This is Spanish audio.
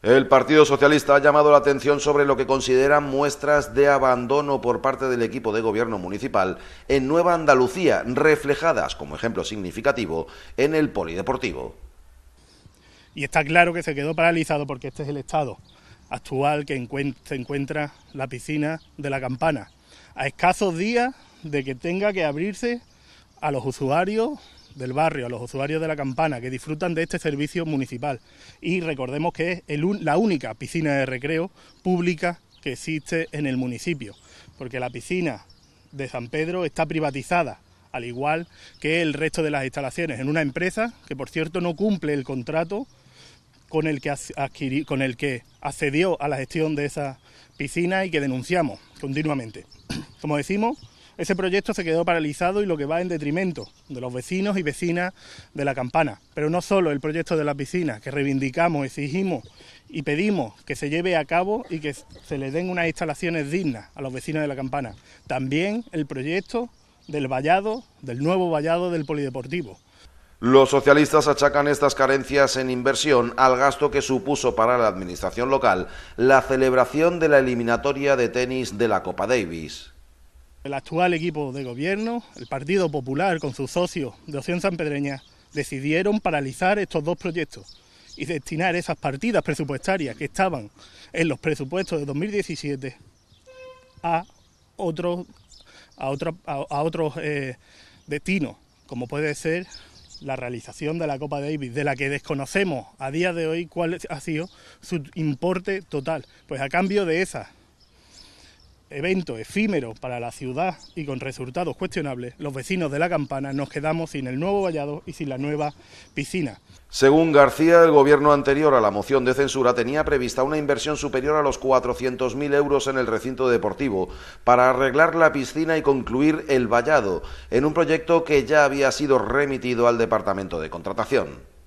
El Partido Socialista ha llamado la atención sobre lo que consideran muestras de abandono por parte del equipo de gobierno municipal en Nueva Andalucía, reflejadas como ejemplo significativo en el Polideportivo. Y está claro que se quedó paralizado porque este es el estado actual que se encuentra la piscina de la campana, a escasos días de que tenga que abrirse a los usuarios del barrio, a los usuarios de la campana que disfrutan de este servicio municipal. Y recordemos que es la única piscina de recreo pública que existe en el municipio, porque la piscina de San Pedro está privatizada, al igual que el resto de las instalaciones, en una empresa que, por cierto, no cumple el contrato con el que, con el que accedió a la gestión de esa piscina y que denunciamos continuamente. Como decimos, ese proyecto se quedó paralizado y lo que va en detrimento de los vecinos y vecinas de la campana. Pero no solo el proyecto de las piscinas, que reivindicamos, exigimos y pedimos que se lleve a cabo y que se le den unas instalaciones dignas a los vecinos de la campana. También el proyecto del vallado, del nuevo vallado del polideportivo. Los socialistas achacan estas carencias en inversión al gasto que supuso para la administración local la celebración de la eliminatoria de tenis de la Copa Davis el actual equipo de gobierno, el Partido Popular con sus socios de San Pedreña, decidieron paralizar estos dos proyectos y destinar esas partidas presupuestarias que estaban en los presupuestos de 2017 a otros a eh, a, destinos, como puede ser la realización de la Copa Davis, de la que desconocemos a día de hoy cuál ha sido su importe total. Pues a cambio de esas evento efímero para la ciudad y con resultados cuestionables, los vecinos de la campana nos quedamos sin el nuevo vallado y sin la nueva piscina. Según García, el gobierno anterior a la moción de censura tenía prevista una inversión superior a los 400.000 euros en el recinto deportivo para arreglar la piscina y concluir el vallado, en un proyecto que ya había sido remitido al Departamento de Contratación.